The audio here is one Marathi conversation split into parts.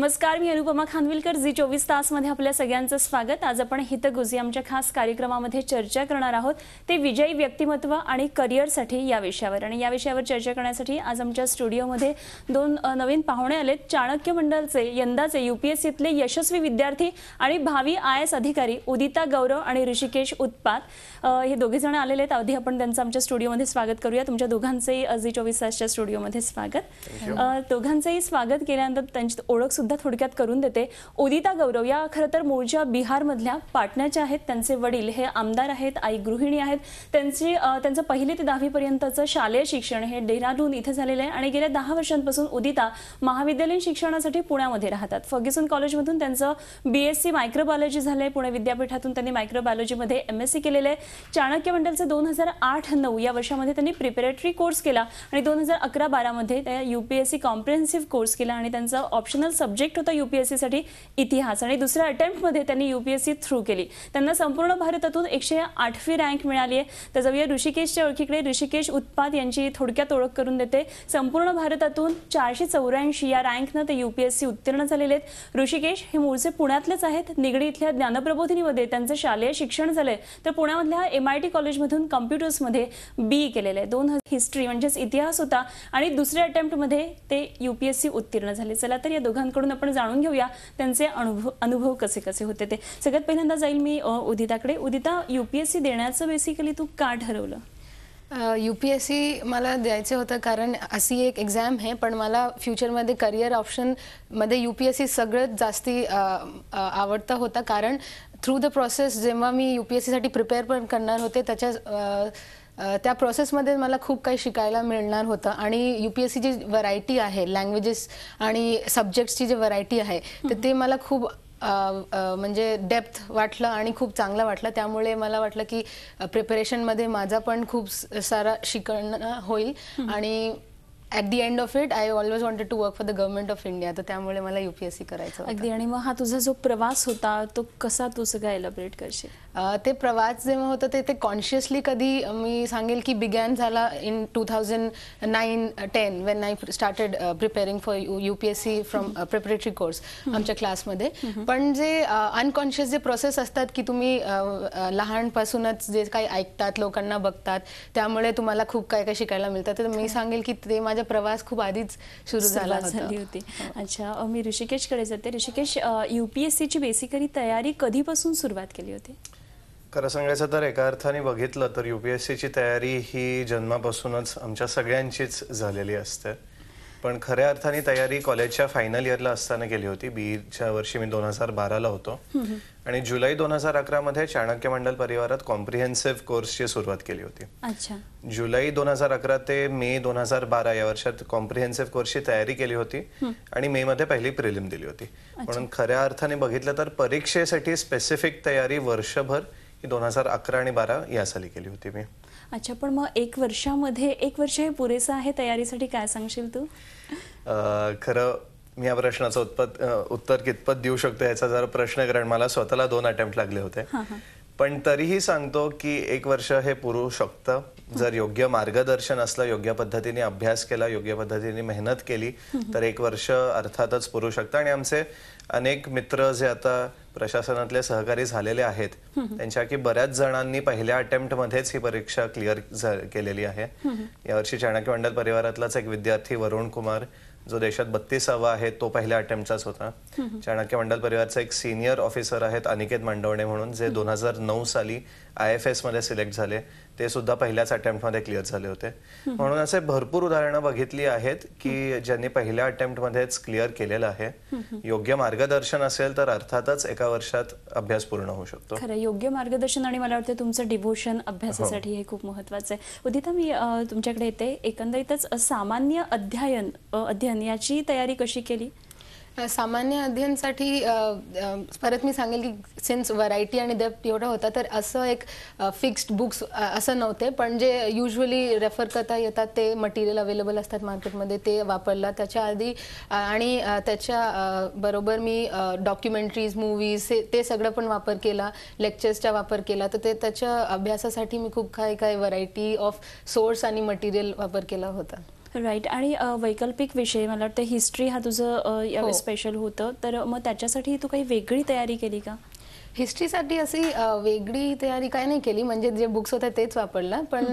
नमस्कार मी अनुपमा खानविलकर झी चोवीस तासमध्ये आपल्या सगळ्यांचं स्वागत आज आपण हितगुजी आमच्या खास कार्यक्रमामध्ये चर्चा करणार आहोत ते विजयी व्यक्तिमत्व आणि करिअरसाठी या विषयावर आणि या विषयावर चर्चा करण्यासाठी आज आमच्या स्टुडिओमध्ये दोन नवीन पाहुणे आलेत चाणक्य मंडळचे यंदाचे यू यशस्वी विद्यार्थी आणि भावी आय एस अधिकारी उदिता गौरव आणि ऋषिकेश उत्पात हे दोघे जण आलेले आहेत आधी आपण त्यांचं आमच्या स्टुडिओमध्ये स्वागत करूया तुमच्या दोघांचंही जी चोवीस तासच्या स्टुडिओमध्ये स्वागत दोघांचंही स्वागत केल्यानंतर त्यांची ओळख सुद्धा सुद्धा थोडक्यात करून देते उदिता गौरव या खरं तर मूळच्या बिहारमधल्या पाटण्याच्या आहेत त्यांचे वडील हे आमदार आहेत आई गृहिणी आहेत त्यांची त्यांचं पहिले ते दहावीपर्यंतचं शालेय शिक्षण हे डेहराडून इथे झालेलं आहे आणि गेल्या दहा वर्षांपासून उदिता महाविद्यालयीन शिक्षणासाठी पुण्यामध्ये राहतात फर्ग्युसन कॉलेजमधून त्यांचं बीएससी मायक्रोबायोलॉजी झालंय पुणे विद्यापीठातून त्यांनी मायक्रोबायोलॉजीमध्ये एम एस सी केलेलं आहे चाणक्य मंडलचे दोन हजार आठ नऊ या वर्षामध्ये त्यांनी प्रिपेरेटरी कोर्स केला आणि दोन हजार अकरा बारामध्ये त्या U P S C comprehensive course केला आणि त्यांचं ऑप्शनल सब्जेक्ट सब्जेक्ट होता साठी इतिहास आणि दुसऱ्या अटेम्प्टमध्ये त्यांनी युपीएससी थ्रू केली त्यांना संपूर्ण भारतातून एकशे आठवी रँक मिळाली आहे तर जाऊया ऋषिकेशच्या ओळखीकडे ऋषिकेश उत्पाद यांची थोडक्यात ओळख करून देते संपूर्ण भारतातून चारशे चौऱ्याऐंशी या रँकनं ते युपीएससी उत्तीर्ण झालेले आहेत ऋषिकेश हे मूळचे पुण्यातलेच आहेत निगडी इथल्या ज्ञानप्रबोधिनीमध्ये त्यांचं शालेय शिक्षण झालंय तर पुण्यामधल्या एम आय टी कॉलेजमधून कम्प्युटर्समध्ये बी e केलेलं आहे दोन हिस्ट्री म्हणजेच इतिहास होता आणि दुसऱ्या अटेम्प्टमध्ये ते युपीएससी उत्तीर्ण झाले चला तर या दोघांकडून त्यांच्याकडून आपण जाणून घेऊया त्यांचे अनुभव अनुभव कसे कसे होते ते सगळ्यात पहिल्यांदा जाईल मी उदिताकडे उदिता यूपीएससी देण्याचं बेसिकली तू का ठरवलं यू पी एस सी मला द्यायचं होतं कारण अशी एक एक्झाम आहे पण मला फ्युचरमध्ये करिअर ऑप्शनमध्ये यू पी एस सी सगळ्यात जास्ती आवडता होता कारण थ्रू द प्रोसेस जेव्हा मी यू पी एस सीसाठी प्रिपेअर पण करणार होते त्याच्या त्या प्रोसेसमध्ये मला खूप काही शिकायला मिळणार होतं आणि यू पी एस सी जी व्हरायटी आहे लँग्वेजेस आणि सब्जेक्ट्सची जी व्हरायटी आहे तर ते मला खूप म्हणजे डेप्थ वाटलं आणि खूप चांगलं वाटलं त्यामुळे मला वाटलं की प्रिपरेशनमध्ये माझा पण खूप सारा शिकणं होईल आणि at the end of it I always wanted to work for the government of India तर त्यामुळे मला यू करायचं अगदी आणि मग हा तुझा जो प्रवास होता तो कसा तू सगळं एलॅबरेट करशील ते प्रवास जेव्हा होतं ते कॉन्शियसली कधी मी सांगेल की बिगॅन झाला in two thousand nine ten when I started preparing for U P S C from preparatory course आमच्या क्लासमध्ये पण जे अनकॉन्शियस जे प्रोसेस असतात की तुम्ही लहानपासूनच जे काही ऐकतात लोकांना बघतात त्यामुळे तुम्हाला खूप काय काय शिकायला मिळतं तर मी सांगेल की ते माझ्या माझा प्रवास खूप आधीच सुरू झाला झाली होती हो. अच्छा मी कडे जाते ऋषिकेश यू ची बेसिकली तयारी कधीपासून सुरुवात केली होती खरं सांगायचं तर एका अर्थाने बघितलं तर यू पी तयारी ही जन्मापासूनच आमच्या सगळ्यांचीच झालेली असते पण खऱ्या अर्थाने तयारी कॉलेजच्या फायनल इयरला असताना केली होती बीच्या वर्षी मी दोन हजार बाराला होतो आणि जुलै दोन हजार अकरा मध्ये चाणक्य मंडल परिवारात कॉम्प्रिहेन्सिव्ह कोर्सची सुरुवात केली होती अच्छा जुलै दोन हजार अकरा ते मे दोन हजार बारा या वर्षात कॉम्प्रिहेन्सिव्ह कोर्सची तयारी केली होती आणि मे मध्ये पहिली प्रिलिम दिली होती म्हणून खऱ्या अर्थाने बघितलं तर परीक्षेसाठी स्पेसिफिक तयारी वर्षभर दोन हजार अकरा आणि बारा या साली केली होती मी अच्छा पण मग एक वर्षामध्ये एक वर्ष हे पुरेसं आहे तयारीसाठी काय सांगशील तू खरं मी या प्रश्नाचं उत्पत उत्तर कितपत देऊ शकतो याचा जर प्रश्न कारण मला स्वतःला दोन अटेम्प्ट लागले होते पण तरीही सांगतो की एक वर्ष हे पुरू शकतं जर योग्य मार्गदर्शन असलं योग्य पद्धतीने अभ्यास केला योग्य पद्धतीने मेहनत केली तर एक वर्ष अर्थातच पुरू शकतं आणि आमचे अनेक मित्र जे आता प्रशासनातले सहकारी झालेले आहेत त्यांच्या की बऱ्याच जणांनी पहिल्या मध्येच ही परीक्षा क्लिअर केलेली आहे यावर्षी चाणक्य मंडल परिवारातलाच एक विद्यार्थी वरुण कुमार जो देशात बत्तीसावा आहे तो पहिल्या अटेम्प्टचाच होता चाणक्य मंडल परिवारचा एक सिनियर ऑफिसर आहेत अनिकेत मांडवणे म्हणून जे दोन हजार नऊ साली आय एफ एस मध्ये सिलेक्ट झाले ते सुद्धा पहिल्याच अटेम्प्टमध्ये क्लिअर झाले होते म्हणून असे भरपूर उदाहरणं बघितली आहेत की ज्यांनी पहिल्या अटेम्प्टमध्येच क्लिअर केलेलं आहे योग्य मार्गदर्शन असेल तर अर्थातच एका वर्षात अभ्यास पूर्ण होऊ शकतो खरं योग्य मार्गदर्शन आणि मला वाटतं तुमचं डिव्होशन अभ्यासासाठी हो. हे खूप महत्वाचं आहे उदिता मी तुमच्याकडे येते एकंदरीतच सामान्य अध्ययन अध्ययन याची तयारी कशी केली सामान्य अध्ययनसाठी परत मी सांगेल की सिन्स व्हरायटी आणि डेप्थ एवढा होता तर असं एक फिक्स्ड बुक्स असं नव्हते पण जे युजली रेफर करता येतात ते मटेरियल अवेलेबल असतात मार्केटमध्ये ते वापरला त्याच्या आधी आणि त्याच्या बरोबर मी डॉक्युमेंटरीज मूवीज ते सगळं पण वापर केला लेक्चर्सचा वापर केला तर ते त्याच्या अभ्यासासाठी मी खूप काही काही व्हरायटी ऑफ सोर्स आणि मटेरियल वापर केला होता राईट आणि वैकल्पिक विषय मला वाटतं हिस्ट्री हा तुझं स्पेशल हो. होतं तर मग त्याच्यासाठी तू काही वेगळी तयारी केली का हिस्ट्रीसाठी अशी वेगळी तयारी काय नाही केली म्हणजे जे बुक्स होते तेच वापरलं पण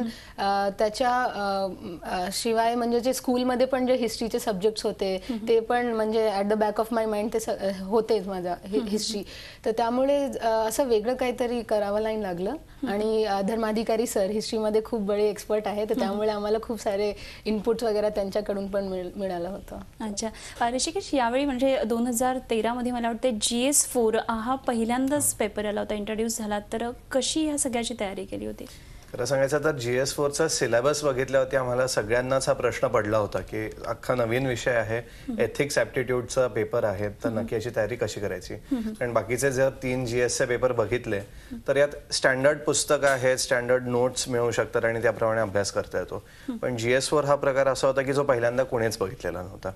त्याच्या शिवाय म्हणजे जे स्कूलमध्ये पण जे हिस्ट्रीचे सब्जेक्ट्स होते ते पण म्हणजे at the back of my mind ते होतेच माझा हिस्ट्री तर त्यामुळे असं वेगळं काहीतरी करावं नाही लागलं आणि धर्माधिकारी सर हिस्ट्रीमध्ये खूप बड़े एक्सपर्ट आहे तर त्यामुळे आम्हाला खूप सारे इनपुट्स वगैरे त्यांच्याकडून पण मिळालं होतं अच्छा ऋषिकेश यावेळी म्हणजे दोन हजार मध्ये मला वाटतं जी एस फोर हा पहिल्यांदाच पेपर आला होता इंट्रोड्यूस झाला तर कशी ह्या सगळ्याची तयारी केली होती खरं सांगायचं तर जी एस फोरचा सिलेबस बघितल्यावरती आम्हाला सगळ्यांनाच हा प्रश्न पडला होता की अख्खा नवीन विषय आहे एथिक्स ऍप्टिट्यूडचा पेपर आहे तर नक्की याची तयारी कशी करायची कारण बाकीचे जर तीन जी एसचे पेपर बघितले तर यात स्टँडर्ड पुस्तक आहेत स्टँडर्ड नोट्स मिळू शकतात आणि त्याप्रमाणे अभ्यास करता येतो पण जी एस फोर हा प्रकार असा होता की जो पहिल्यांदा कोणीच बघितलेला नव्हता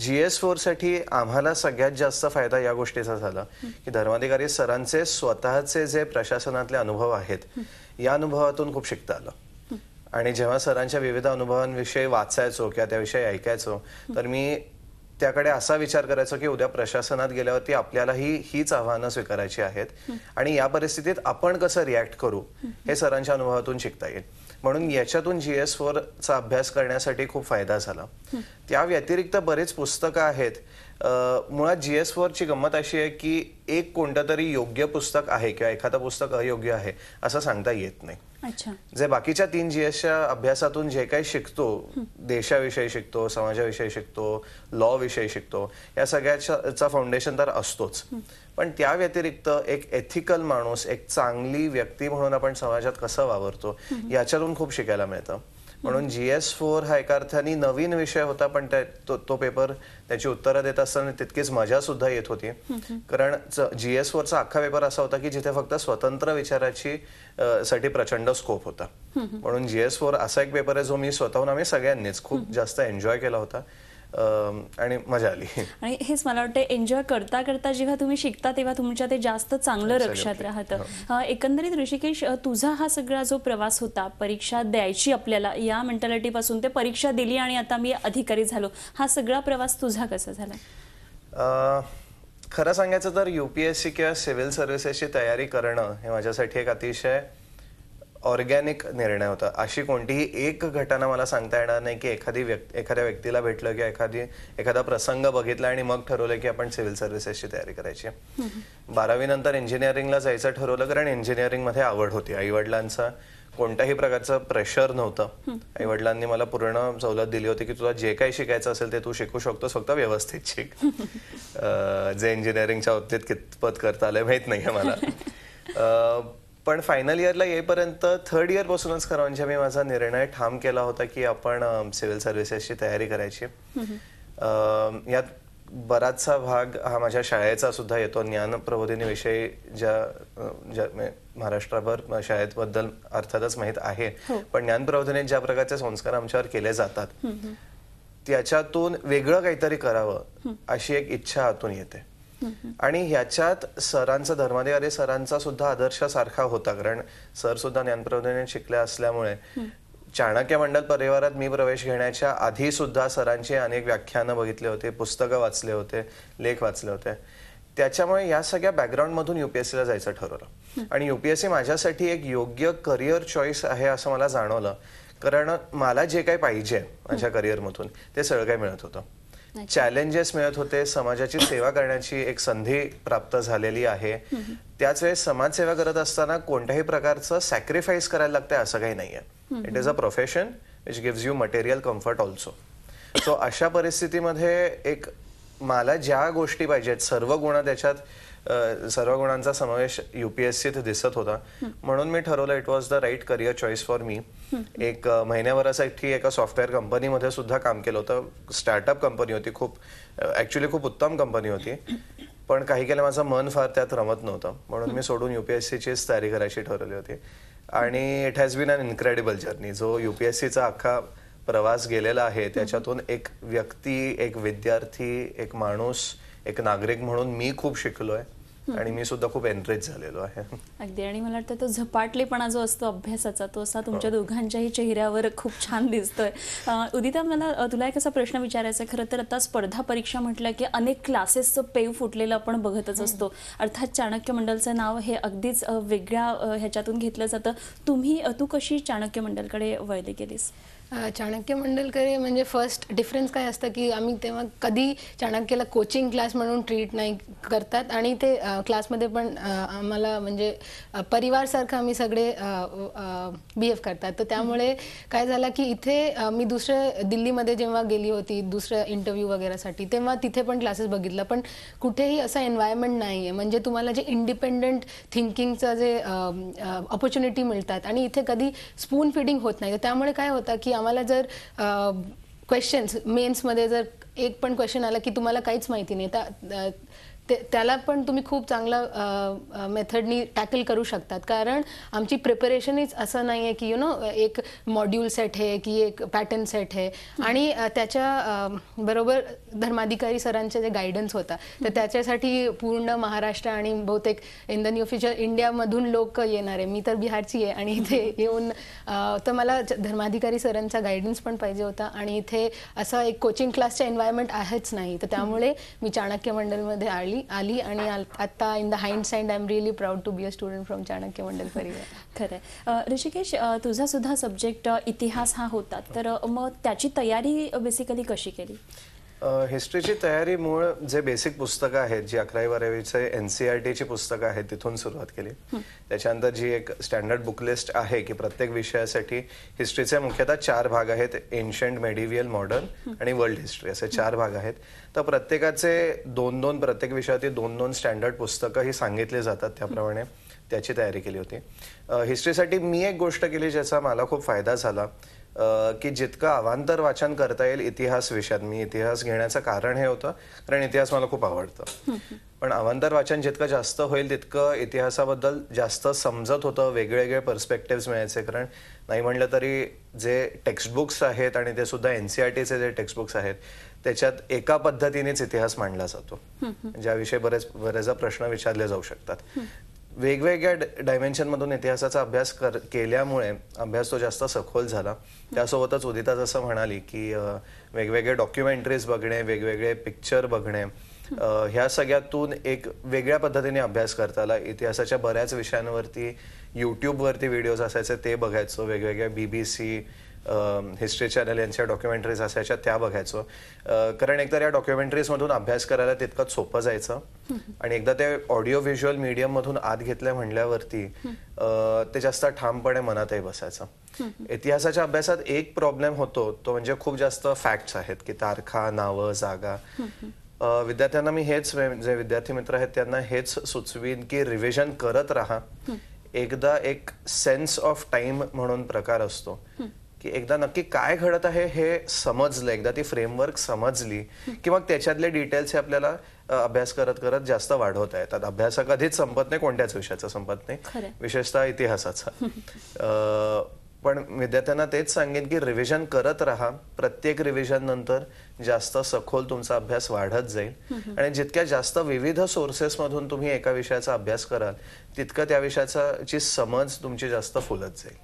जी एस फोरसाठी आम्हाला सगळ्यात जास्त फायदा या गोष्टीचा झाला की धर्माधिकारी सरांचे स्वतःचे जे प्रशासनातले अनुभव आहेत या अनुभवातून खूप शिकता आलं आणि जेव्हा सरांच्या विविध अनुभवांविषयी वाचायचो किंवा त्याविषयी ऐकायचो तर मी त्याकडे असा विचार करायचो की उद्या प्रशासनात गेल्यावरती आपल्यालाही हीच आव्हानं स्वीकारायची आहेत आणि या परिस्थितीत आपण कसं रिॲक्ट करू हे सरांच्या अनुभवातून शिकता येईल म्हणून याच्यातून जी एस फोरचा अभ्यास करण्यासाठी खूप फायदा झाला त्या व्यतिरिक्त बरेच पुस्तकं आहेत मुळात जी एस फोरची गंमत अशी आहे की एक कोणतं तरी योग्य पुस्तक आहे किंवा एखादं पुस्तक अयोग्य आहे असं सांगता येत नाही जे बाकीच्या तीन जी एसच्या अभ्यासातून जे काही शिकतो देशाविषयी शिकतो समाजाविषयी शिकतो लॉ विषयी शिकतो या सगळ्याचा फाउंडेशन तर असतोच पण त्या व्यतिरिक्त एक एथिकल माणूस एक चांगली व्यक्ती म्हणून आपण समाजात कसं वावरतो याच्यातून खूप शिकायला मिळतं म्हणून जी एस फोर हा एका अर्थाने नवीन विषय होता पण तो, तो पेपर त्याची उत्तरं देत असताना तितकीच मजा सुद्धा येत होती कारण जी एस फोरचा अख्खा पेपर असा होता की जिथे फक्त स्वतंत्र विचाराची साठी प्रचंड स्कोप होता म्हणून जी एस फोर असा एक पेपर आहे जो मी स्वतःहून आम्ही सगळ्यांनीच खूप जास्त एन्जॉय केला होता आणि मजा आली आणि हेच मला वाटतं एन्जॉय करता करता जेव्हा तुम्ही शिकता तेव्हा तुमच्या ते जास्त चांगलं लक्षात राहतं हो. एकंदरीत ऋषिकेश तुझा हा सगळा जो प्रवास होता परीक्षा द्यायची आपल्याला या पासून ते परीक्षा दिली आणि आता मी अधिकारी झालो हा सगळा प्रवास तुझा कसा झाला खरं सांगायचं तर यू पी एस सी किंवा सिव्हिल सर्व्हिसेसची तयारी करणं हे माझ्यासाठी एक अतिशय ऑर्गॅनिक निर्णय होता अशी कोणतीही एक घटना मला सांगता येणार नाही की एखादी व्यक्ती एखाद्या व्यक्तीला भेटलं किंवा एखादी एखादा प्रसंग बघितला आणि मग ठरवलं की आपण सिव्हिल सर्व्हिसेसची तयारी करायची बारावी नंतर इंजिनिअरिंगला जायचं ठरवलं कारण इंजिनिअरिंग मध्ये आवड होती आईवडिलांचा कोणत्याही प्रकारचं प्रेशर नव्हतं आई वडिलांनी मला पूर्ण सवलत दिली होती की तुला जे काही शिकायचं असेल ते तू शिकू शकतो फक्त व्यवस्थित शिक जे इंजिनिअरिंगच्या बाबतीत कितपत करता आलं माहीत नाही आहे मला पण फायनल इयरला येईपर्यंत थर्ड पासूनच खरं म्हणजे मी माझा निर्णय ठाम केला होता की आपण सिव्हिल सर्व्हिसेसची तयारी करायची यात बराचसा भाग हा माझ्या शाळेचा सुद्धा येतो ज्ञान प्रबोधिनीविषयी ज्या ज्या म्हणजे महाराष्ट्राभर शाळेबद्दल अर्थातच माहीत आहे हो. पण ज्ञान प्रबोधिनीत ज्या प्रकारचे संस्कार आमच्यावर केले जातात त्याच्यातून वेगळं काहीतरी करावं अशी एक इच्छा आतून येते आणि ह्याच्यात सरांचा धर्माधिकारी सरांचा सुद्धा आदर्श सारखा होता कारण सर सुद्धा ज्ञानप्रबोधने शिकले असल्यामुळे चाणक्य मंडल परिवारात मी प्रवेश घेण्याच्या आधी सुद्धा सरांचे अनेक व्याख्यानं बघितले होते पुस्तकं वाचले होते लेख वाचले होते त्याच्यामुळे या सगळ्या बॅकग्राऊंड युपीएससी ला जायचं ठरवलं आणि युपीएससी माझ्यासाठी एक योग्य करिअर चॉईस आहे असं मला जाणवलं कारण मला जे काही पाहिजे माझ्या करिअरमधून ते सगळं काही मिळत होतं चॅलेंजेस मिळत होते समाजाची सेवा करण्याची एक संधी प्राप्त झालेली आहे त्याच वेळेस समाजसेवा करत असताना कोणत्याही प्रकारचं सॅक्रिफाईस करायला लागतंय असं काही नाहीये it is a profession which give you material comfort also so अशा परिस्थितीमध्ये एक मला ज्या गोष्टी पाहिजेत सर्व गुण त्याच्यात सर्व गुणांचा समावेश युपीएससीत दिसत होता म्हणून मी ठरवलं it was the right career choice for me एक महिन्याभरासाठी एका सॉफ्टवेअर कंपनीमध्ये सुद्धा काम केलं होतं स्टार्टअप कंपनी होती खूप ऍक्च्युली खूप उत्तम कंपनी होती पण काही केलं माझं मन फार त्यात रमत नव्हतं म्हणून मी सोडून युपीएससीचीच तयारी करायची ठरवली होती आणि it has been an incredible journey जो युपीएससीचा अख्खा प्रवास गेलेला आहे त्याच्यातून एक व्यक्ती एक विद्यार्थी एक माणूस एक नागरिक म्हणून मी खूप शिकलोय आणि मी सुद्धा खूप एनरेज झालेलो आहे अगदी आणि मला वाटतं तो झपाटलेपणा जो असतो अभ्यासाचा तो असा तुमच्या हो. दोघांच्याही चेहऱ्यावर खूप छान दिसतोय उदिता मला तुला एक असा प्रश्न विचारायचा खरं तर आता स्पर्धा परीक्षा म्हटलं की अनेक क्लासेसचं पेव फुटलेलं आपण बघतच असतो अर्थात चाणक्य मंडलचं नाव हे अगदीच वेगळ्या ह्याच्यातून घेतलं जातं तुम्ही तू कशी चाणक्य मंडलकडे वळली गेलीस चाणक्य मंडलकर म्हणजे फर्स्ट डिफरन्स काय असतं की आम्ही तेव्हा कधी चाणक्यला कोचिंग क्लास म्हणून ट्रीट नाही करतात आणि ते क्लासमध्ये पण आम्हाला म्हणजे परिवारसारखं आम्ही सगळे बिहेव करतात तर त्यामुळे काय झालं की इथे मी दुसऱ्या दिल्लीमध्ये जेव्हा गेली होती दुसऱ्या इंटरव्ह्यू वगैरेसाठी तेव्हा तिथे पण क्लासेस बघितला पण कुठेही असा एन्व्हायरमेंट नाही आहे म्हणजे तुम्हाला जे इंडिपेंडंट थिंकिंगचं जे ऑपॉर्च्युनिटी मिळतात आणि इथे कधी स्पून फिडिंग होत नाही तर त्यामुळे काय होतं की आम्हाला जर क्वेश्चन्स मेन्समध्ये जर एक पण क्वेश्चन आला की तुम्हाला काहीच माहिती नाही तर ते त्याला पण तुम्ही खूप चांगला मेथडनी टॅकल करू शकतात कारण आमची प्रिपरेशनच असं नाही आहे की यु नो एक मॉड्यूल सेट आहे की एक पॅटर्न सेट आहे आणि त्याच्या बरोबर धर्माधिकारी सरांचे जे गायडन्स होता तर त्याच्यासाठी पूर्ण महाराष्ट्र आणि बहुतेक इन द न्यू फ्युचर इंडियामधून लोक येणार आहे मी तर बिहारची आहे आणि इथे येऊन तर मला धर्माधिकारी सरांचा गायडन्स पण पाहिजे होता आणि इथे असा एक कोचिंग क्लासच्या एन्व्हायरमेंट आहेच नाही तर त्यामुळे मी चाणक्य मंडळमध्ये आली आली आणि आता in the end I am really proud to be a student from Chanakya Mandal Pariwar खरं ऋषिकेश तुझा सुद्धा सब्जेक्ट इतिहास हा होता तर मग त्याची तयारी बेसिकली कशी केली हिस्ट्रीची तयारीमुळे जे बेसिक पुस्तकं आहेत जी अकरावी बारावीचे एन सी आर e टीची पुस्तकं आहेत तिथून सुरुवात केली त्याच्यानंतर जी एक स्टँडर्ड बुक लिस्ट आहे की प्रत्येक विषयासाठी हिस्ट्रीचे मुख्यतः चार भाग आहेत एन्शंट मेडिव्हियल मॉडर्न आणि वर्ल्ड हिस्ट्री असे चार भाग आहेत तर प्रत्येकाचे दोन दोन प्रत्येक विषयातील दोन दोन स्टँडर्ड पुस्तकं ही सांगितली जातात त्याप्रमाणे त्याची तयारी केली होती हिस्ट्रीसाठी मी एक गोष्ट केली ज्याचा मला खूप फायदा झाला की जितकं अवांतर वाचन करता येईल इतिहास विषयात मी इतिहास घेण्याचं कारण हे होतं कारण इतिहास मला खूप आवडतं पण अवांतर वाचन जितकं जास्त होईल तितकं इतिहासाबद्दल जास्त समजत होतं वेगवेगळे पर्स्पेक्टिव्ह मिळायचे कारण नाही म्हटलं तरी जे टेक्स्टबुक्स आहेत आणि ते सुद्धा एन सी e जे टेक्स्टबुक्स आहेत त्याच्यात एका पद्धतीनेच इतिहास मांडला जातो ज्याविषयी बरेच बरेचदा प्रश्न विचारले जाऊ शकतात वेगवेगळ्या डायमेन्शनमधून इतिहासाचा अभ्यास कर केल्यामुळे अभ्यास तो जास्त सखोल झाला त्यासोबतच उदिता जसं म्हणाली की वेगवेगळे डॉक्युमेंटरीज बघणे वेगवेगळे पिक्चर बघणे ह्या सगळ्यातून एक वेगळ्या पद्धतीने अभ्यास करता आला इतिहासाच्या बऱ्याच विषयांवरती युट्यूबवरती व्हिडिओज असायचे ते बघायचो वेगवेगळ्या B B C history channel यांच्या डॉक्युमेंटरीज असायच्या त्या बघायचो कारण एकदा या डॉक्युमेंटरीज मधून अभ्यास करायला तितकंच सोपं जायचं आणि एकदा ते ऑडिओ व्हिज्युअल मधून आत घेतल्या म्हणल्यावरती ते जास्त ठामपणे मनातही बसायचं इतिहासाच्या अभ्यासात एक प्रॉब्लेम होतो तो म्हणजे खूप जास्त फॅक्ट्स आहेत की तारखा नावं जागा विद्यार्थ्यांना मी हेच जे विद्यार्थी मित्र आहेत त्यांना हेच सुचवीन की रिव्हिजन करत राहा एकदा एक सेन्स ऑफ टाइम म्हणून प्रकार असतो की एकदा नक्की काय घडत आहे हे समजलं एकदा ती फ्रेमवर्क समजली की मग त्याच्यातले डिटेल्स हे आपल्याला अभ्यास करत करत जास्त वाढवता येतात अभ्यास कधीच संपत नाही कोणत्याच विषयाचा संपत नाही विशेषतः इतिहासाचा पण विद्यार्थ्यांना तेच सांगेन की रिव्हिजन करत राहा प्रत्येक रिव्हिजन नंतर जास्त सखोल तुमचा अभ्यास वाढत जाईल आणि जितक्या जास्त विविध सोर्सेसमधून तुम्ही एका विषयाचा अभ्यास कराल तितकं त्या विषयाचा ची समज तुमची जास्त फुलत जाईल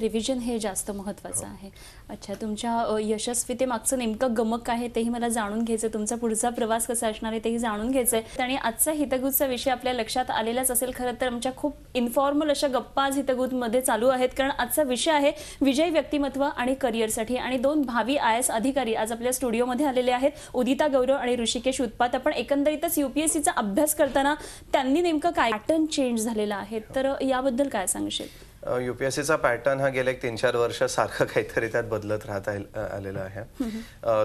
रिव्हिजन हे जास्त महत्वाचं हो. आहे अच्छा तुमच्या यशस्वी ते मागचं नेमकं गमक आहे तेही मला जाणून घ्यायचं तुमचा पुढचा प्रवास कसा असणार आहे तेही जाणून घ्यायचं आहे आणि आजचा हितगुजचा विषय आपल्या लक्षात आलेलाच असेल खरं तर आमच्या खूप इन्फॉर्मल अशा गप्पा आज हितगुजमध्ये चालू आहेत कारण आजचा विषय आहे विजय व्यक्तिमत्व आणि करिअरसाठी आणि दोन भावी आय एस अधिकारी आज आपल्या स्टुडिओमध्ये आलेले आहेत उदिता गौरव आणि ऋषिकेश उत्पात आपण एकंदरीतच युपीएससीचा अभ्यास करताना त्यांनी नेमकं काय पॅटर्न चेंज झालेला आहे तर याबद्दल काय सांगशील युपीएससीचा पॅटर्न हा गेल्या एक तीन चार वर्ष सारखं काहीतरी त्यात बदलत राहत आलेलं आहे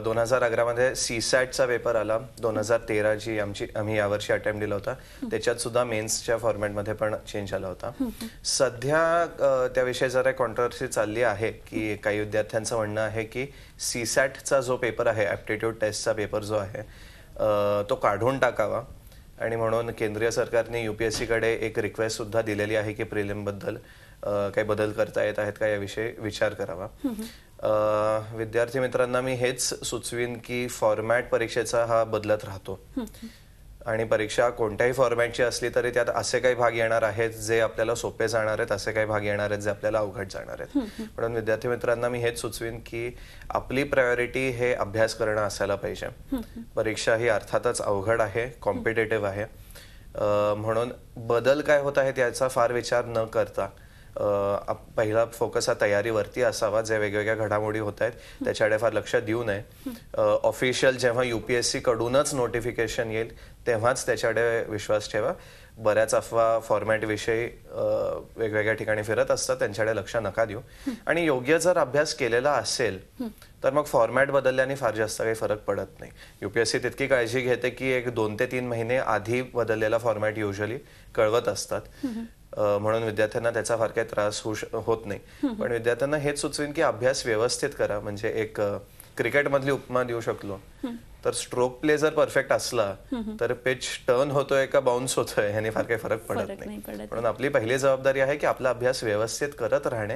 दोन हजार अकरामध्ये सी सॅटचा पेपर आला दोन हजार तेरा जी आमची आम्ही यावर्षी अटेम्प्ट दिला होता त्याच्यात सुद्धा मेन्सच्या फॉर्मॅटमध्ये पण चेंज आला होता सध्या त्याविषयी जरा कॉन्ट्रोवर्सी चालली आहे की काही विद्यार्थ्यांचं म्हणणं आहे की सी सॅटचा जो पेपर आहे ॲप्टिट्यूड टेस्टचा पेपर जो आहे तो काढून टाकावा आणि म्हणून केंद्रीय सरकारने युपीएससीकडे एक रिक्वेस्ट सुद्धा दिलेली आहे की प्रिलिमबद्दल बद्दल काही बदल करता येत आहेत का याविषयी विचार करावा विद्यार्थी मित्रांना मी हेच सुचवीन की फॉर्मॅट परीक्षेचा हा बदलत राहतो आणि परीक्षा कोणत्याही फॉर्मॅटची असली तरी त्यात असे काही भाग येणार आहेत जे आपल्याला सोपे जाणार आहेत असे काही भाग येणार आहेत जे आपल्याला अवघड जाणार आहेत म्हणून विद्यार्थी मित्रांना मी हेच सुचवीन की आपली प्रायोरिटी हे अभ्यास करणं असायला पाहिजे परीक्षा ही अर्थातच अवघड आहे कॉम्पिटेटिव्ह आहे म्हणून बदल काय होत आहेत याचा फार विचार न करता पहिला फोकस हा तयारीवरती असावा जे वेगवेगळ्या घडामोडी होत आहेत त्याच्याकडे फार लक्ष देऊ नये ऑफिशियल जेव्हा यू कडूनच नोटिफिकेशन येईल तेव्हाच त्याच्याकडे विश्वास ठेवा बऱ्याच अफवा विषयी वेगवेगळ्या ठिकाणी फिरत असतात त्यांच्याकडे लक्ष नका देऊ आणि योग्य जर अभ्यास केलेला असेल तर मग फॉर्मॅट बदलल्याने फार जास्त काही फरक पडत नाही युपीएससी तितकी काळजी घेते की एक दोन ते तीन महिने आधी बदललेला फॉर्मॅट युजली कळवत असतात म्हणून विद्यार्थ्यांना त्याचा फार काही त्रास होऊ होत नाही पण विद्यार्थ्यांना हेच सुचवेन की अभ्यास व्यवस्थित करा म्हणजे एक क्रिकेटमधली उपमा देऊ शकलो तर स्ट्रोक प्ले जर परफेक्ट असला तर पिच टर्न होतोय का बाउन्स होतोय ह्याने फार काही फरक पडत नाही म्हणून आपली पहिली जबाबदारी आहे की आपला अभ्यास व्यवस्थित करत राहणे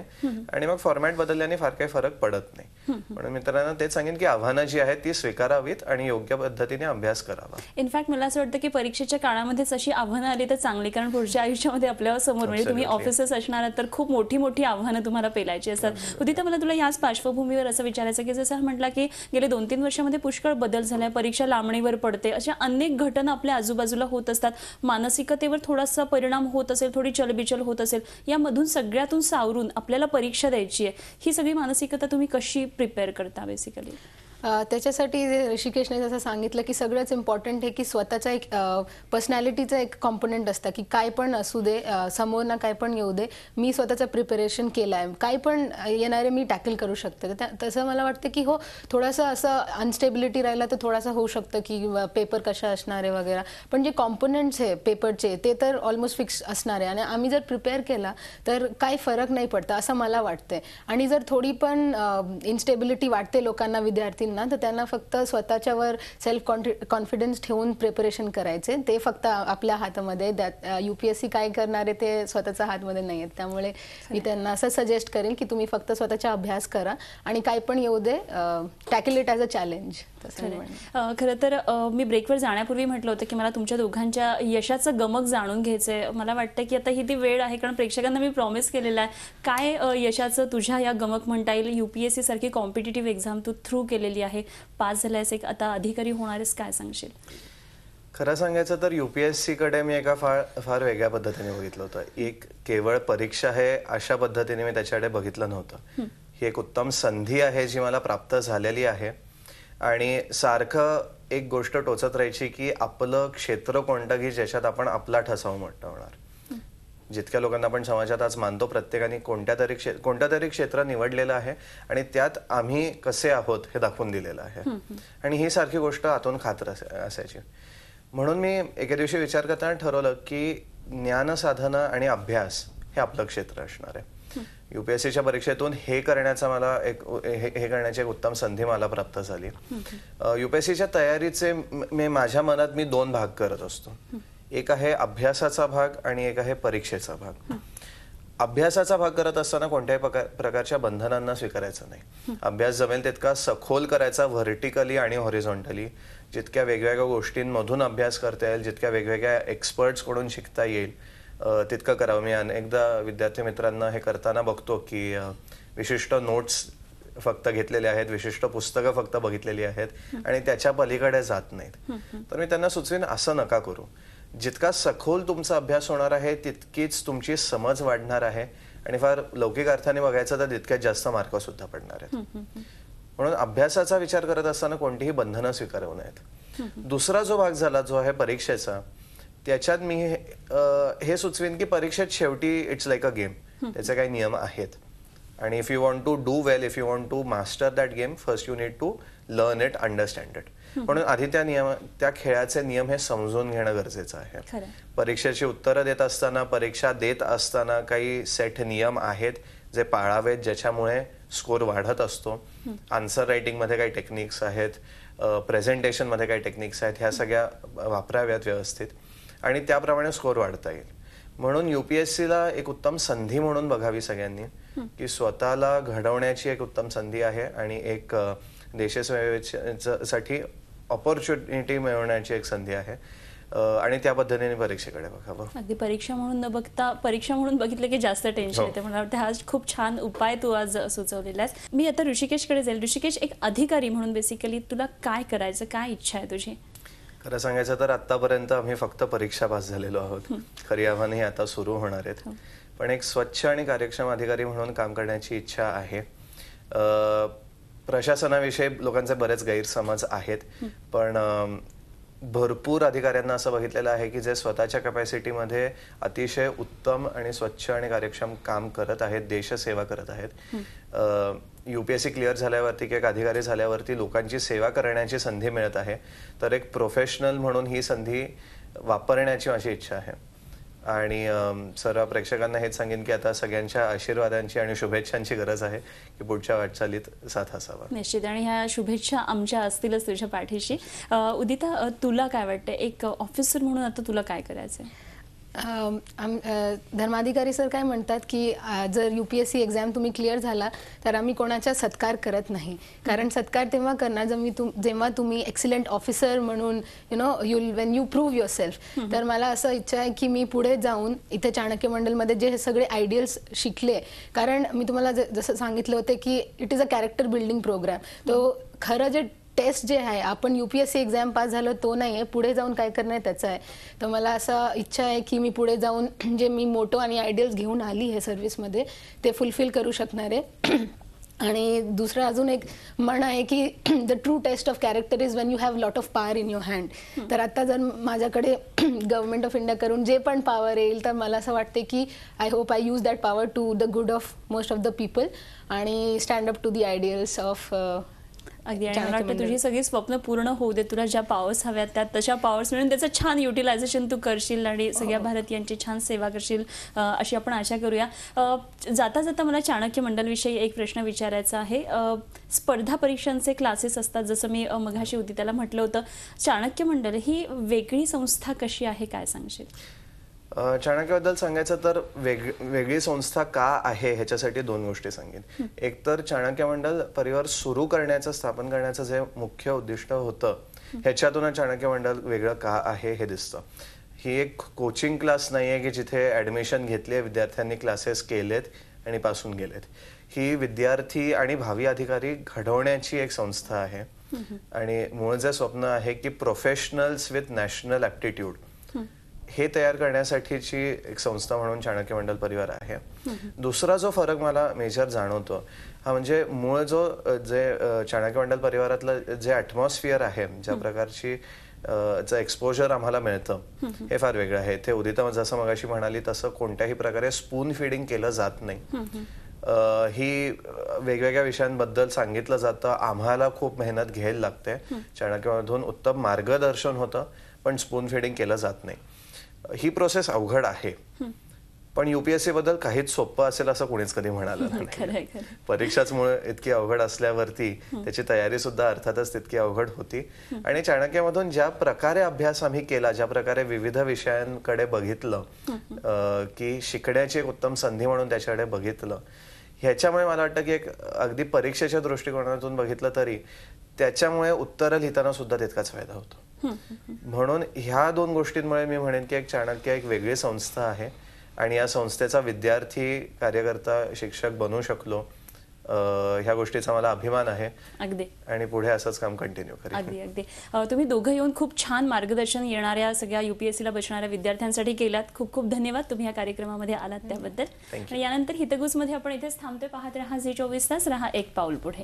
आणि मग फॉर्मॅट बदलल्याने फार काही फरक पडत नाही म्हणून मित्रांनो तेच सांगेन की आव्हानं जी आहेत ती स्वीकारावीत आणि योग्य पद्धतीने अभ्यास करावा इनफॅक्ट मला असं वाटतं की परीक्षेच्या काळामध्ये अशी आव्हानं आली तर चांगली कारण पुढच्या आयुष्यामध्ये आपल्या समोर म्हणजे तुम्ही ऑफिसर्स असणार तर खूप मोठी मोठी आव्हानं तुम्हाला पेलायची असतात उदिता मला तुला याच पार्श्वभूमीवर असं विचारायचं की जसं म्हटलं की गेले दोन तीन वर्षामध्ये पुष्कळ बदल झाल्या परीक्षा लांबणीवर पडते अशा अनेक घटना आपल्या आजूबाजूला होत असतात मानसिकतेवर थोडासा परिणाम होत असेल थोडी चलबिचल होत असेल यामधून सगळ्यातून सावरून आपल्याला परीक्षा द्यायची आहे ही सगळी मानसिकता तुम्ही कशी प्रिपेअर करता बेसिकली त्याच्यासाठी ऋषिकेशने जसं सांगितलं की सगळंच इम्पॉर्टंट आहे की स्वतःचा एक पर्सनॅलिटीचा एक कॉम्पोनंट असता की काय पण असू दे समोर ना काय पण येऊ दे मी स्वतःचं प्रिपरेशन केलं आहे काय पण येणारे मी टॅकल करू शकते तसं मला वाटतं की हो थोडंसं असं अनस्टेबिलिटी राहिला तर थोडासा होऊ शकतं की पेपर कशा असणार आहे वगैरे पण जे कॉम्पोनंट्स आहे पेपरचे ते तर ऑलमोस्ट फिक्स असणार आहे आणि आम्ही जर प्रिपेअर केला तर काही फरक नाही पडतं असं मला वाटतंय आणि जर थोडी पण इन्स्टेबिलिटी वाटते लोकांना विद्यार्थी असतील ना तर त्यांना फक्त स्वतःच्यावर सेल्फ कॉन्फि कॉन्फिडन्स ठेवून प्रिपरेशन करायचे ते फक्त आपल्या हातामध्ये यू पी एस सी काय करणारे ते स्वतःच्या हातमध्ये नाही आहेत त्यामुळे मी त्यांना असं सजेस्ट करेन की तुम्ही फक्त स्वतःचा अभ्यास करा आणि काय पण येऊ दे tackle it as a challenge खरं तर मी ब्रेकवर जाण्यापूर्वी म्हटलं होतं की मला तुमच्या दोघांच्या यशाचं गमक जाणून घ्यायचं मला वाटतं की आता ही ती वेळ आहे कारण प्रेक्षकांना मी प्रॉमिस केलेला आहे काय यशाचं तुझ्या या गमक म्हणता येईल यू सारखी कॉम्पिटेटिव्ह एक्झाम तू थ्रू केलेली झालेली आहे पास झाल्यास एक आता अधिकारी होणारेस काय सांगशील खरं सांगायचं तर यू पी एस सीकडे मी एका फार फार वेगळ्या पद्धतीने बघितलं होतं एक केवळ परीक्षा आहे अशा पद्धतीने मी त्याच्याकडे बघितलं नव्हतं ही एक उत्तम संधी आहे जी मला प्राप्त झालेली आहे आणि सारखं एक गोष्ट टोचत राहायची की आपलं क्षेत्र कोणतं की ज्याच्यात आपण आपला ठसाव मोठा होणार जितक्या लोकांना आपण समाजात आज मानतो प्रत्येकाने कोणत्या तरी क्षेत्र कोणत्या तरी क्षेत्र निवडलेलं आहे आणि त्यात आम्ही कसे आहोत हे दाखवून दिलेलं आहे आणि ही सारखी गोष्ट आतून खात्र असायची म्हणून मी एके दिवशी विचार करताना ठरवलं की ज्ञानसाधना आणि अभ्यास हे आपलं क्षेत्र असणार आहे युपीएससीच्या परीक्षेतून हे करण्याचा मला एक हे करण्याची एक उत्तम संधी मला प्राप्त झाली युपीएससीच्या तयारीचे मी माझ्या मनात मी दोन भाग करत असतो एक आहे अभ्यासाचा भाग आणि एक आहे परीक्षेचा भाग अभ्यासाचा भाग करत असताना कोणत्याही प्रकारच्या बंधनांना स्वीकारायचं नाही अभ्यास जमेल तितका सखोल करायचा व्हर्टिकली आणि हॉरिझॉन्टली जितक्या वेगवेगळ्या गोष्टींमधून अभ्यास करता येईल जितक्या वेगवेगळ्या एक्सपर्ट्सकडून शिकता येईल तितकं करावं मी अनेकदा विद्यार्थी मित्रांना हे करताना बघतो की विशिष्ट नोट्स फक्त घेतलेले आहेत विशिष्ट पुस्तकं फक्त बघितलेली आहेत आणि त्याच्या पलीकडे जात नाहीत तर मी त्यांना सुचवीन असं नका करू जितका सखोल तुमचा अभ्यास होणार आहे तितकीच तुमची समज वाढणार आहे आणि फार लौकिक अर्थाने बघायचं तर तितक्यात जास्त मार्क सुद्धा पडणार आहेत म्हणून अभ्यासाचा विचार करत असताना कोणतीही बंधनं स्वीकारवू नयेत दुसरा जो भाग झाला जो आहे परीक्षेचा त्याच्यात मी हे सुचवेन की परीक्षेत शेवटी इट्स लाईक अ गेम त्याचे काही नियम आहेत आणि if you want to do well if you want to master that game first you need to learn it understand it म्हणून आधी त्या नियम त्या खेळाचे नियम हे समजून घेणं गरजेचं आहे परीक्षेची उत्तरं देत असताना परीक्षा देत असताना काही सेट नियम आहेत जे पाळावेत ज्याच्यामुळे स्कोर वाढत असतो आन्सर रायटिंग मध्ये काही टेक्निक्स आहेत प्रेझेंटेशन मध्ये काही टेक्निक्स आहेत ह्या सगळ्या वापराव्यात व्यवस्थित आणि त्याप्रमाणे स्कोर वाढता येईल म्हणून ला एक उत्तम संधी म्हणून बघावी सगळ्यांनी की स्वतःला घडवण्याची एक उत्तम संधी आहे आणि एक देशसाठी ऑपॉर्च्युनिटी मिळवण्याची एक संधी आहे आणि त्या पद्धतीने परीक्षेकडे बघावं अगदी परीक्षा म्हणून न बघता परीक्षा म्हणून बघितलं की जास्त टेन्शन हो. येते मला वाटतं हा खूप छान उपाय तू आज सुचवलेला आहेस मी आता ऋषिकेशकडे जाईल ऋषिकेश एक अधिकारी म्हणून बेसिकली तुला काय करायचं काय इच्छा आहे तुझी खरं सांगायचं तर आतापर्यंत आम्ही फक्त परीक्षा पास झालेलो आहोत खरी आव्हानही आता सुरू होणार आहेत हो. पण एक स्वच्छ आणि कार्यक्षम अधिकारी म्हणून काम करण्याची इच्छा आहे प्रशासनाविषयी लोकांचे बरेच गैरसमज आहेत पण भरपूर अधिकाऱ्यांना असं बघितलेलं आहे की जे स्वतःच्या कॅपॅसिटीमध्ये अतिशय उत्तम आणि स्वच्छ आणि कार्यक्षम काम करत आहेत देशसेवा करत आहेत युपीएससी क्लिअर झाल्यावरती किंवा अधिकारी झाल्यावरती लोकांची सेवा करण्याची संधी मिळत आहे तर एक प्रोफेशनल म्हणून ही संधी वापरण्याची माझी इच्छा आहे आणि सर्व प्रेक्षकांना हेच सांगेन की आता सगळ्यांच्या आशीर्वादांची आणि शुभेच्छांची गरज आहे की पुढच्या वाटचालीत साथ असावा निश्चित आणि ह्या शुभेच्छा आमच्या असतीलच तुझ्या पाठीशी उदिता तुला काय वाटतं एक ऑफिसर म्हणून आता तुला काय करायचं धर्माधिकारी सर काय म्हणतात की जर U P S C exam तुम्ही क्लिअर झाला तर आम्ही कोणाचा सत्कार करत नाही कारण सत्कार तेव्हा करणार जेव्हा तुम जेव्हा तुम्ही एक्सिलेंट ऑफिसर म्हणून you know you when you prove yourself तर मला असं इच्छा आहे की मी पुढे जाऊन इथे चाणक्य मंडलमध्ये जे सगळे आयडियल्स शिकले कारण मी तुम्हाला जसं सांगितलं होते की it is a character building program तो खरं जे टेस्ट जे आहे आपण U P S C exam pass झालो तो नाही आहे पुढे जाऊन काय करणं आहे त्याचं आहे तर मला असं इच्छा आहे की मी पुढे जाऊन जे मी मोटो आणि आयडियल्स घेऊन आली आहे सर्व्हिसमध्ये ते फुलफिल करू शकणार आहे आणि दुसरं अजून एक म्हण आहे की the true test of character is when you have lot of power in your hand तर आता जर माझ्याकडे गव्हर्नमेंट ऑफ इंडिया करून जे पण पॉवर येईल तर मला असं वाटते की I hope I use that power to the good of most of the people आणि stand up to the ideals of अगदी आणि मला वाटतं तुझी सगळी स्वप्न पूर्ण होऊ दे तुला ज्या पावर्स हव्यात त्या तशा पावर्स मिळून त्याचं छान युटिलायझेशन तू करशील आणि हो. सगळ्या भारतीयांची छान सेवा करशील अशी आपण आशा करूया जाता जाता मला चाणक्य मंडळविषयी एक प्रश्न विचारायचा आहे स्पर्धा परीक्षांचे क्लासेस असतात जसं मी मघाशी होती त्याला म्हटलं होतं चाणक्य मंडल ही वेगळी संस्था कशी आहे काय सांगशील चाणक्यबद्दल सांगायचं तर वेग वेगळी संस्था का आहे ह्याच्यासाठी दोन गोष्टी सांगेन एक तर चाणक्य मंडल परिवार सुरू करण्याचं स्थापन करण्याचं जे मुख्य उद्दिष्ट होतं ह्याच्यातून चाणक्य मंडल वेगळं का आहे हे दिसतं ही एक कोचिंग क्लास नाही आहे की जिथे ॲडमिशन घेतले विद्यार्थ्यांनी क्लासेस केलेत आणि पासून गेलेत ही विद्यार्थी आणि भावी अधिकारी घडवण्याची एक संस्था आहे आणि मूळ जे स्वप्न आहे की प्रोफेशनल्स विथ नॅशनल ॲप्टिट्यूड हे तयार करण्यासाठीची एक संस्था म्हणून चाणक्य मंडल परिवार आहे दुसरा जो फरक मला मेजर जाणवतो हा म्हणजे मूळ जो जे चाणक्य मंडल परिवारातलं जे ॲटमॉस्फिअर आहे ज्या प्रकारची एक्सपोजर आम्हाला मिळतं हे फार वेगळं आहे ते उदिता जसं मगाशी म्हणाली तसं कोणत्याही प्रकारे स्पून फिडिंग केलं जात नाही ही वेगवेगळ्या विषयांबद्दल सांगितलं जातं आम्हाला खूप मेहनत घ्यायला लागते चाणक्यमधून उत्तम मार्गदर्शन होतं पण स्पून फिडिंग केलं जात नाही ही प्रोसेस अवघड आहे पण युपीएससी बद्दल काहीच सोपं असेल असं कोणीच कधी म्हणाल नाही परीक्षाच मुळे इतकी अवघड असल्यावरती त्याची तयारी सुद्धा अर्थातच तितकी अवघड होती आणि चाणक्यामधून ज्या प्रकारे अभ्यास आम्ही केला ज्या प्रकारे विविध विषयांकडे बघितलं की शिकण्याची एक उत्तम संधी म्हणून त्याच्याकडे बघितलं ह्याच्यामुळे मला वाटतं की एक अगदी परीक्षेच्या दृष्टिकोनातून बघितलं तरी त्याच्यामुळे उत्तरं लिहिताना सुद्धा तितकाच फायदा होतो म्हणून ह्या दोन गोष्टींमुळे मी म्हणेन की एक चाणक्य एक वेगळी संस्था आहे आणि या संस्थेचा विद्यार्थी कार्यकर्ता शिक्षक बनू शकलो ह्या गोष्टीचा मला अभिमान आहे अगदी आणि पुढे असंच काम कंटिन्यू करेल अगदी अगदी तुम्ही दोघं येऊन खूप छान मार्गदर्शन येणाऱ्या सगळ्या युपीएससीला बसणाऱ्या विद्यार्थ्यांसाठी केलात खूप खूप धन्यवाद तुम्ही या कार्यक्रमामध्ये आलात त्याबद्दल यानंतर हितगुजमध्ये आपण इथेच थांबतोय पाहत राहा झी चोवीस तास रहा एक पाऊल पुढे